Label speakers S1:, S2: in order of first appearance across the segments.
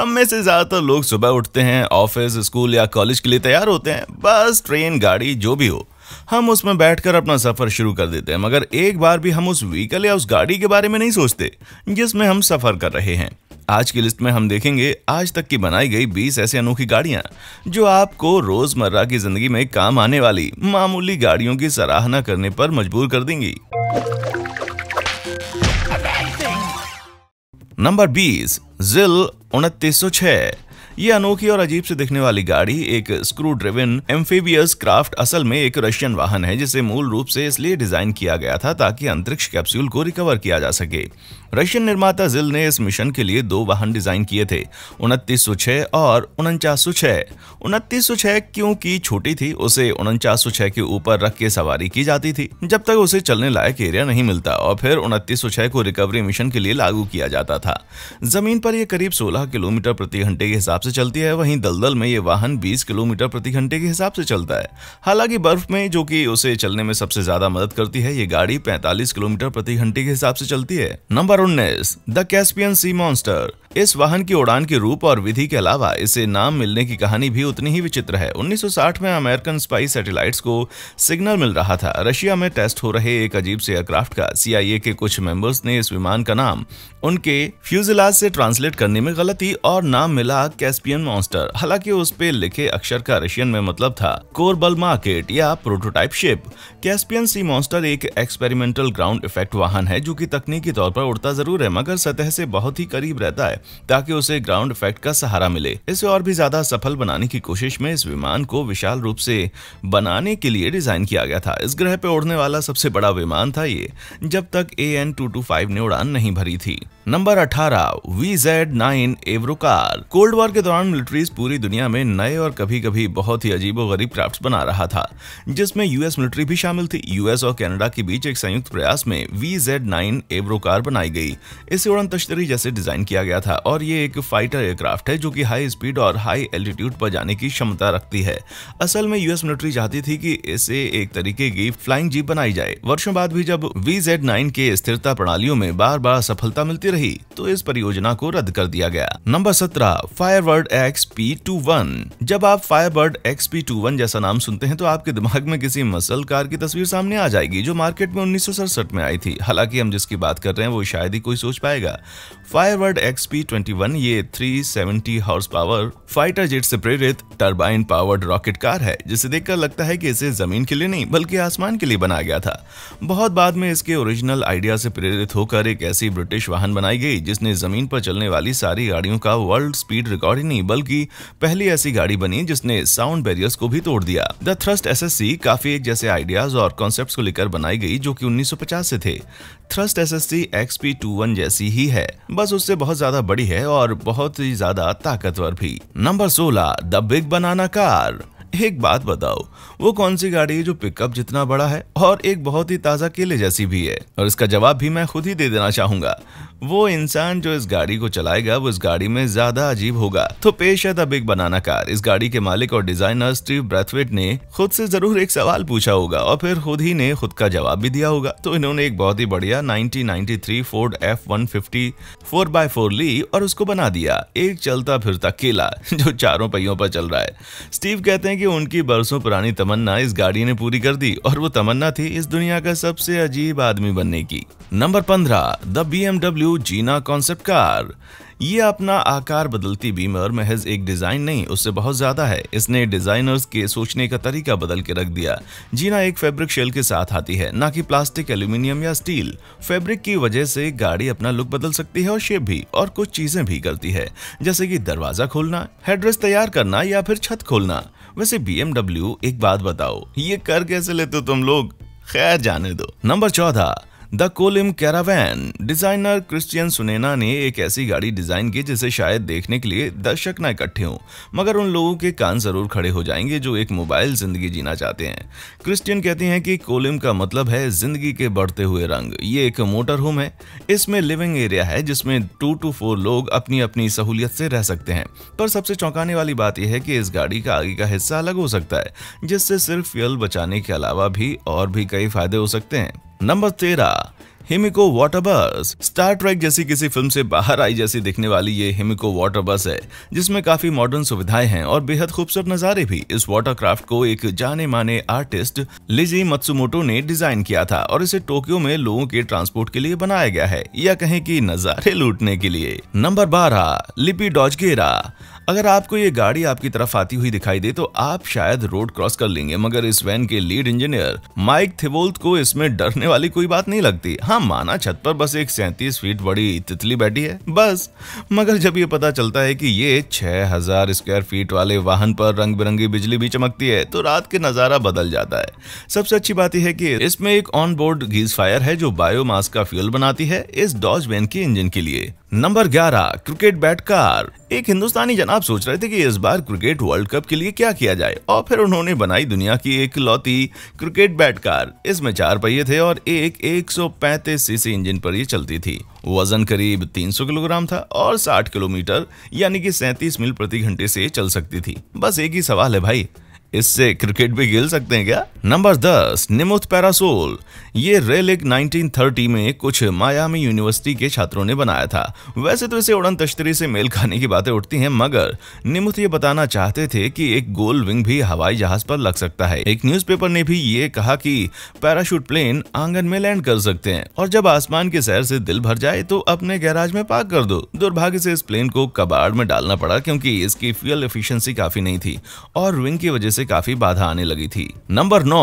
S1: हम में से ज़्यादातर लोग सुबह उठते हैं ऑफिस स्कूल या कॉलेज के लिए तैयार होते हैं बस ट्रेन गाड़ी जो भी हो हम उसमें बैठकर अपना सफ़र शुरू कर देते हैं मगर एक बार भी हम उस व्हीकल या उस गाड़ी के बारे में नहीं सोचते जिसमें हम सफ़र कर रहे हैं आज की लिस्ट में हम देखेंगे आज तक की बनाई गई 20 ऐसी अनोखी गाड़ियां जो आपको रोजमर्रा की जिंदगी में काम आने वाली मामूली गाड़ियों की सराहना करने पर मजबूर कर देंगी नंबर 20 जिल ઓગણત્રીસો છે ये अनोखी और अजीब से दिखने वाली गाड़ी एक स्क्रू ड्रिविन एम्फेबियस क्राफ्ट असल में एक रशियन वाहन है जिसे मूल रूप से इसलिए डिजाइन किया गया था ताकि अंतरिक्ष कैप्सूल को रिकवर किया जा सके रशियन निर्माता जिल ने इस मिशन के लिए दो वाहन डिजाइन किए थे उनतीस और उनचास सौ छह क्योंकि छोटी थी उसे उनचास सौ छह के ऊपर रख के सवारी की जाती थी जब तक उसे चलने लायक एरिया नहीं मिलता और फिर उनतीस को रिकवरी मिशन के लिए लागू किया जाता था जमीन पर यह करीब सोलह किलोमीटर प्रति घंटे के हिसाब से से चलती है वहीं दलदल में ये वाहन 20 किलोमीटर प्रति घंटे के हिसाब से चलता है हालांकि बर्फ में जो कि उसे चलने में सबसे ज्यादा मदद करती है ये गाड़ी 45 किलोमीटर प्रति घंटे के हिसाब से चलती है नंबर उन्नीस द कैस्पियन सी मॉन्स्टर इस वाहन की उड़ान के रूप और विधि के अलावा इसे नाम मिलने की कहानी भी उतनी ही विचित्र है 1960 में अमेरिकन स्पाई सैटेलाइट्स को सिग्नल मिल रहा था रशिया में टेस्ट हो रहे एक अजीब से एयरक्राफ्ट का सीआईए के कुछ मेंबर्स ने इस विमान का नाम उनके फ्यूजिलाज से ट्रांसलेट करने में गलती और नाम मिला कैस्पियन मॉन्स्टर हालांकि उस पे लिखे अक्षर का रशियन में मतलब था कोरबल मार्केट या prototype ship Caspian sea monster एक एक्सपेरिमेंटल ग्राउंड इफेक्ट वाहन है जो की तकनीकी तौर पर उड़ता जरूर है मगर सतह से बहुत ही करीब रहता है ताकि उसे ग्राउंड इफेक्ट का सहारा मिले इसे और भी ज्यादा सफल बनाने की कोशिश में इस विमान को विशाल रूप से बनाने के लिए डिजाइन किया गया था इस ग्रह पे उड़ने वाला सबसे बड़ा विमान था ये जब तक A N two two five ने उड़ान नहीं भरी थी number 18 V Z nine Avrocar cold war के दौरान मिलिट्रीज पूरी दुनिया में नए और कभी कभी बहुत ही अजीबो गरीब क्राफ्ट बना रहा था जिसमें यूएस मिलिट्री भी शामिल थी यूएस और कनाडा के बीच एक संयुक्त प्रयास में वी जेड नाइन एवरोकार बनाई गई इसे उड़न तश्तरी जैसे डिजाइन किया गया था था और ये एक फाइटर एयरक्राफ्ट है जो कि हाई स्पीड और हाई एल्टीट्यूड पर जाने की क्षमता रखती है असल में यूएस मिलिट्री चाहती थी कि इसे एक तरीके की फ्लाइंग जीप बनाई जाए वर्षों बाद भी जब वी के स्थिरता प्रणालियों में बार बार सफलता मिलती रही तो इस परियोजना को रद्द कर दिया गया नंबर सत्रह फायरवर्ड एक्स पी जब आप फायरबर्ड एक्स पी जैसा नाम सुनते हैं तो आपके दिमाग में किसी मसल कार की तस्वीर सामने आ जाएगी जो मार्केट में उन्नीस में आई थी हालांकि हम जिसकी बात कर रहे हैं वो शायद ही कोई सोच पाएगा फायरवर्ड एक्स पी CV-21 ये 370 हॉर्स पावर फाइटर जेट से प्रेरित टर्बाइन पावर्ड रॉकेट कार है जिसे देखकर लगता है कि इसे जमीन के लिए नहीं बल्कि आसमान के लिए बनाया गया था बहुत बाद में इसके ओरिजिनल आइडिया से प्रेरित होकर एक ऐसी ब्रिटिश वाहन बनाई गई जिसने जमीन पर चलने वाली सारी गाड़ियों का वर्ल्ड स्पीड रिकॉर्ड ही नहीं बल्कि पहली ऐसी गाड़ी बनी जिसने साउंड बैरियर्स को भी तोड़ दिया द थ्रस्ट एसएससी काफी एक जैसे आइडियाज और कॉन्सेप्ट को लेकर बनाई गई जो की 1950 से थे थ्रस्ट एसएससी एक्सपी21 जैसी ही है बस उससे बहुत ज्यादा बड़ी है और बहुत ही ज्यादा ताकतवर भी नंबर सोलह द बिग बनाना कार एक बात बताओ वो कौन सी गाड़ी है जो पिकअप जितना बड़ा है और एक बहुत ही ताजा केले जैसी भी है और इसका जवाब भी मैं खुद ही दे देना चाहूंगा वो इंसान जो इस गाड़ी को चलाएगा वो इस गाड़ी में ज्यादा अजीब होगा तो पेश है बिग बनाना कार इस गाड़ी के मालिक और डिजाइनर स्टीव ब्रेथविट ने खुद से जरूर एक सवाल पूछा होगा और फिर खुद ही ने खुद का जवाब भी दिया होगा तो इन्होंने एक बहुत ही बढ़िया 1993 Ford F one fifty four by four ली और उसको बना दिया एक चलता फिरता केला जो चारों पहियों पर चल रहा है स्टीव कहते हैं की उनकी बरसों पुरानी तमन्ना इस गाड़ी ने पूरी कर दी और वो तमन्ना थी इस दुनिया का सबसे अजीब आदमी बनने की नंबर पंद्रह the BMW new Gina concept car ये अपना आकार बदलती बीमर महज एक डिज़ाइन नहीं उससे बहुत ज़्यादा है इसने डिज़ाइनर्स के सोचने का तरीका बदल के रख दिया जीना एक फैब्रिक शेल के साथ आती है ना कि प्लास्टिक एल्यूमिनियम या स्टील फैब्रिक की वजह से गाड़ी अपना लुक बदल सकती है और शेप भी और कुछ चीज़ें भी करती है जैसे की दरवाज़ा खोलना हेड्रेस तैयार करना या फिर छत खोलना वैसे बी एक बात बताओ ये कर कैसे लेते तुम लोग खैर जाने दो नंबर चौदह द कोलिम कैरावैन डिजाइनर क्रिस्टियन सुनेना ने एक ऐसी गाड़ी डिजाइन की जिसे शायद देखने के लिए दर्शक न इकट्ठे हों मगर उन लोगों के कान जरूर खड़े हो जाएंगे जो एक मोबाइल जिंदगी जीना चाहते हैं क्रिस्टियन कहते हैं कि कोलिम का मतलब है जिंदगी के बढ़ते हुए रंग ये एक मोटर होम है इसमें लिविंग एरिया है जिसमें टू टू फोर लोग अपनी अपनी सहूलियत से रह सकते हैं पर सबसे चौंकाने वाली बात यह है कि इस गाड़ी का आगे का हिस्सा अलग हो सकता है जिससे सिर्फ फ्यूल बचाने के अलावा भी और भी कई फायदे हो सकते हैं नंबर तेरह Himiko water bus Star Trek जैसी किसी फिल्म से बाहर आई जैसी दिखने वाली ये हिमिको वाटर बस है जिसमें काफी मॉडर्न सुविधाएं हैं और बेहद खूबसूरत नज़ारे भी इस वाटर क्राफ्ट को एक जाने माने आर्टिस्ट लिजी मत्सुमोटो ने डिजाइन किया था और इसे टोक्यो में लोगों के ट्रांसपोर्ट के लिए बनाया गया है या कहें की नज़ारे लूटने के लिए नंबर बारह लिपी डॉजगेरा अगर आपको ये गाड़ी आपकी तरफ आती हुई दिखाई दे तो आप शायद रोड क्रॉस कर लेंगे मगर इस वैन के लीड इंजीनियर माइक थिवोल्थ को इसमें डरने वाली कोई बात नहीं लगती हाँ माना छत पर बस एक सैंतीस फीट बड़ी तितली बैठी है बस मगर जब ये पता चलता है कि ये 6000 स्क्वायर फीट वाले वाहन पर रंग बिरंगी बिजली भी चमकती है तो रात के नजारा बदल जाता है सबसे अच्छी बात यह है की इसमें एक ऑन बोर्ड गीज फायर है जो बायोमास का फ्यूल बनाती है इस डॉज वैन के इंजन के लिए नंबर 11 क्रिकेट बैट कार एक हिंदुस्तानी जनाब सोच रहे थे कि इस बार क्रिकेट वर्ल्ड कप के लिए क्या किया जाए और फिर उन्होंने बनाई दुनिया की एक लौती क्रिकेट बैट कार इसमें चार पहिए थे और एक 135 सीसी इंजन पर ये चलती थी वजन करीब 300 किलोग्राम था और 60 किलोमीटर यानी कि 37 मील प्रति घंटे से चल सकती थी बस एक ही सवाल है भाई इससे क्रिकेट भी खेल सकते हैं क्या नंबर दस निमुथ पैरासोल ये रेलिक 1930 में कुछ मायामी यूनिवर्सिटी के छात्रों ने बनाया था वैसे तो इसे उड़न तश्तरी से मेल खाने की बातें उठती हैं मगर निमुथ ये बताना चाहते थे कि एक गोल विंग भी हवाई जहाज पर लग सकता है एक न्यूज़पेपर ने भी ये कहा कि पैराशूट प्लेन आंगन में लैंड कर सकते हैं और जब आसमान के सैर से दिल भर जाए तो अपने गैराज में पार्क कर दो दुर्भाग्य से इस प्लेन को कबाड़ में डालना पड़ा क्योंकि इसकी फ्यूल एफिशिएंसी काफी नहीं थी और विंग की वजह से से काफी बाधा आने लगी थी नंबर नौ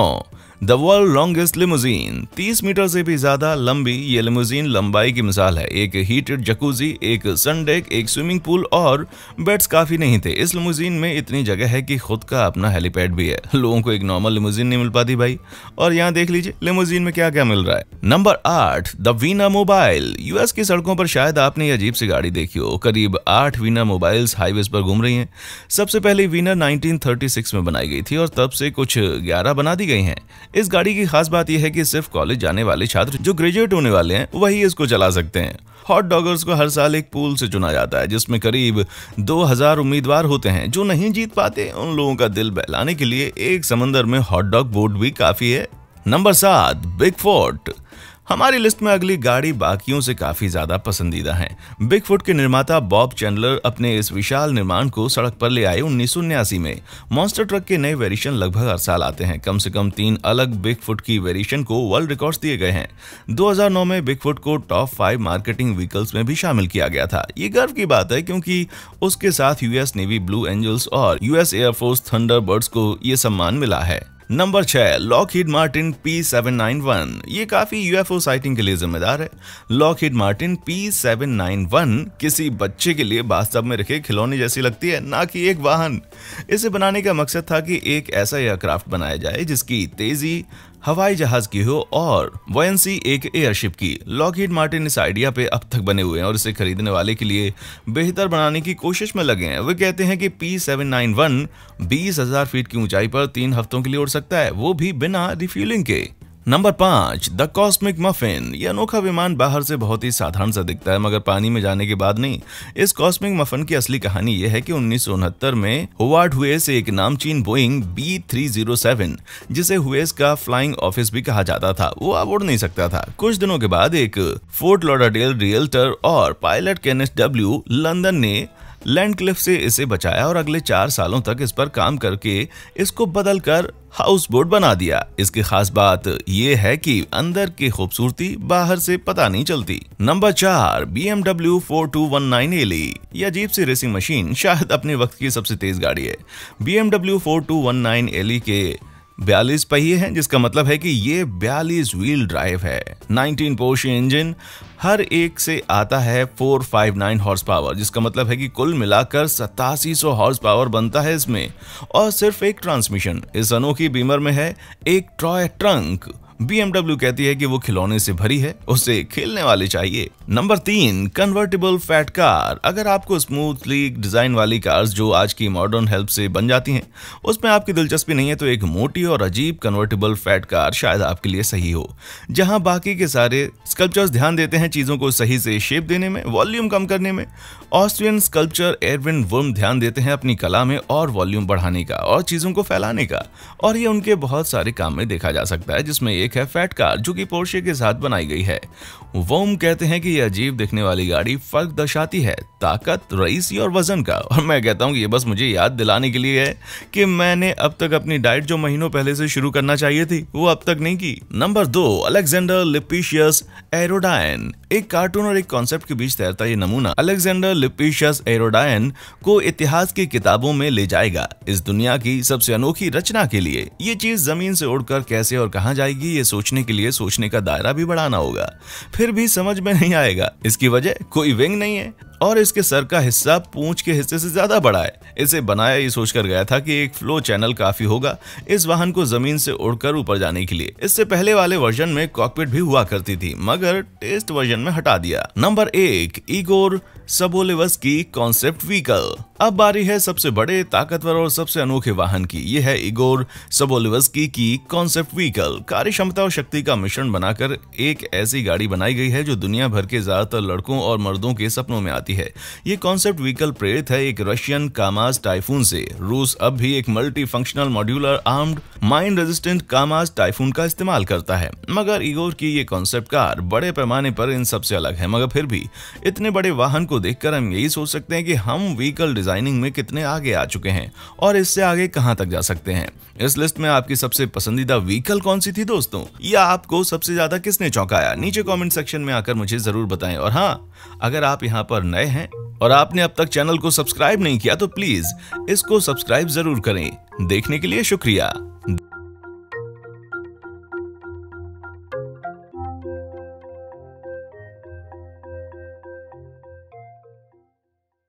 S1: the world longest limousine 30 metre से भी ज्यादा लंबी ये लिमोजीन लंबाई की मिसाल है एक हीटेड जकूजी एक सन एक स्विमिंग पूल और बेड्स काफी नहीं थे इस लिमोजीन में इतनी जगह है कि खुद का अपना हेलीपैड भी है लोगों को एक नॉर्मल लिमोजीन नहीं मिल पाती भाई और यहाँ देख लीजिए लिमोजीन में क्या क्या मिल रहा है नंबर आठ द वीना मोबाइल यूएस की सड़कों पर शायद आपने अजीब सी गाड़ी देखी हो करीब आठ वीना मोबाइल्स हाईवे पर घूम रही है सबसे पहले वीना नाइनटीन में बनाई गई थी और तब से कुछ ग्यारह बना दी गई है इस गाड़ी की खास बात यह है कि सिर्फ कॉलेज जाने वाले छात्र जो ग्रेजुएट होने वाले हैं वही इसको चला सकते हैं हॉट डॉगर्स को हर साल एक पूल से चुना जाता है जिसमें करीब 2000 उम्मीदवार होते हैं जो नहीं जीत पाते उन लोगों का दिल बहलाने के लिए एक समंदर में हॉट डॉग बोर्ड भी काफी है नंबर सात बिग फोर्ट हमारी लिस्ट में अगली गाड़ी बाकियों से काफी ज्यादा पसंदीदा है बिगफुट के निर्माता बॉब चैंडलर अपने इस विशाल निर्माण को सड़क पर ले आए उन्नीस में मॉन्स्टर ट्रक के नए वेरिएशन लगभग हर साल आते हैं कम से कम तीन अलग बिगफुट की वेरिएशन को वर्ल्ड रिकॉर्ड दिए गए हैं 2009 में बिगफुट को टॉप फाइव मार्केटिंग व्हीकल्स में भी शामिल किया गया था ये गर्व की बात है क्योंकि उसके साथ यूएस नेवी ब्लू एंजल्स और यूएस एयरफोर्स थंडर को ये सम्मान मिला है नंबर छह Lockheed Martin P seven nine one ये काफ़ी यूएफओ साइटिंग के लिए जिम्मेदार है Lockheed Martin P seven nine one किसी बच्चे के लिए वास्तव में रखे खिलौने जैसी लगती है ना कि एक वाहन इसे बनाने का मकसद था कि एक ऐसा एयरक्राफ्ट बनाया जाए जिसकी तेज़ी हवाई जहाज की हो और वॉयंसी एक एयरशिप की लॉकहीड मार्टिन इस आइडिया पे अब तक बने हुए हैं और इसे खरीदने वाले के लिए बेहतर बनाने की कोशिश में लगे हैं वे कहते हैं कि पी सेवन नाइन वन बीस हजार फीट की ऊंचाई पर तीन हफ्तों के लिए उड़ सकता है वो भी बिना रिफ्यूलिंग के नंबर पांच द कॉस्मिक मफिन यह अनोखा विमान बाहर से बहुत ही साधारण सा दिखता है मगर पानी में जाने के बाद नहीं इस कॉस्मिक मफिन की असली कहानी यह है कि उन्नीस में होवार्ड से एक नामचीन Boeing B three zero seven जिसे हुएस का फ्लाइंग ऑफिस भी कहा जाता था वो अब उड़ नहीं सकता था कुछ दिनों के बाद एक फोर्ट लॉडाडेल रियल्टर और पायलट केनेस डब्ल्यू लंदन ने लैंडक्लिफ से इसे बचाया और अगले चार सालों तक इस पर काम करके इसको बदलकर हाउस बोट बना दिया इसकी खास बात यह है कि अंदर की खूबसूरती बाहर से पता नहीं चलती नंबर चार BMW four two one nine एली यह जीप से रेसिंग मशीन शायद अपने वक्त की सबसे तेज गाड़ी है BMW four two one nine एली के बयालीस पहिए हैं जिसका मतलब है कि ये बयालीस व्हील ड्राइव है 19 पोर्शे इंजन हर एक से आता है 459 हॉर्स पावर जिसका मतलब है कि कुल मिलाकर सतासी सौ हॉर्स पावर बनता है इसमें और सिर्फ एक ट्रांसमिशन इस अनोखी बीमर में है एक ट्रॉय ट्रंक बीएमडब्ल्यू कहती है कि वो खिलौने से भरी है उसे खेलने वाले चाहिए नंबर तीन कन्वर्टेबल फैट कार अगर आपको स्मूथली डिजाइन वाली कार्स जो आज की मॉडर्न हेल्प से बन जाती हैं उसमें आपकी दिलचस्पी नहीं है तो एक मोटी और अजीब कन्वर्टेबल फैट कार शायद आपके लिए सही हो जहां बाकी के सारे स्कल्पचर्स ध्यान देते हैं चीजों को सही से शेप देने में वॉल्यूम कम करने में ऑस्ट्रियन स्कल्पचर एयरविन वर्म ध्यान देते हैं अपनी कला में और वॉल्यूम बढ़ाने का और चीजों को फैलाने का और ये उनके बहुत सारे काम में देखा जा सकता है जिसमें एक एक है फैट कार जो कि पोर्शे के साथ बनाई गई है वोम कहते हैं कि यह अजीब दिखने वाली गाड़ी फर्क दर्शाती है ताकत रईसी और वजन का और मैं कहता हूं कि यह बस मुझे याद दिलाने के लिए है कि मैंने अब तक अपनी डाइट जो महीनों पहले से शुरू करना चाहिए थी वो अब तक नहीं की नंबर दो अलेक्जेंडर लिपिशियस एरोडाइन एक कार्टून और एक कॉन्सेप्ट के बीच तैरता ये नमूना अलेक्जेंडर लिपिशस एरोडायन को इतिहास की किताबों में ले जाएगा इस दुनिया की सबसे अनोखी रचना के लिए ये चीज जमीन से उड़कर कैसे और कहाँ जाएगी ये सोचने के लिए सोचने का दायरा भी बढ़ाना होगा फिर भी समझ में नहीं आएगा इसकी वजह कोई विंग नहीं है और इसके सर का हिस्सा पूंछ के हिस्से से ज्यादा बड़ा है इसे बनाया ये सोचकर गया था कि एक फ्लो चैनल काफी होगा इस वाहन को जमीन से उड़कर ऊपर जाने के लिए इससे पहले वाले वर्जन में कॉकपिट भी हुआ करती थी मगर टेस्ट वर्जन में हटा दिया नंबर एक ईगोर सबोलेवस की कॉन्सेप्ट व्हीकल अब बारी है सबसे बड़े ताकतवर और सबसे अनोखे वाहन की यह है इगोर सबोलिवस्की की कॉन्सेप्ट व्हीकल कार्य क्षमता और शक्ति का मिश्रण बनाकर एक ऐसी गाड़ी बनाई गई है जो दुनिया भर के ज्यादातर लड़कों और मर्दों के सपनों में आती है ये कॉन्सेप्ट व्हीकल प्रेरित है एक रशियन कामाज टाइफून से रूस अब भी एक multi functional modular armed mine resistant Kamaz Typhoon का इस्तेमाल करता है मगर इगोर की ये कॉन्सेप्ट कार बड़े पैमाने पर इन सबसे अलग है मगर फिर भी इतने बड़े वाहन को देखकर हम यही सोच सकते हैं कि हम व्हीकल डिजाइनिंग में कितने आगे आ चुके हैं और इससे आगे कहाँ तक जा सकते हैं इस लिस्ट में आपकी सबसे पसंदीदा व्हीकल कौन सी थी दोस्तों या आपको सबसे ज्यादा किसने चौंकाया नीचे कॉमेंट सेक्शन में आकर मुझे जरूर बताएं और हाँ अगर आप यहाँ पर नए हैं और आपने अब तक चैनल को सब्सक्राइब नहीं किया तो प्लीज इसको सब्सक्राइब जरूर करें देखने के लिए शुक्रिया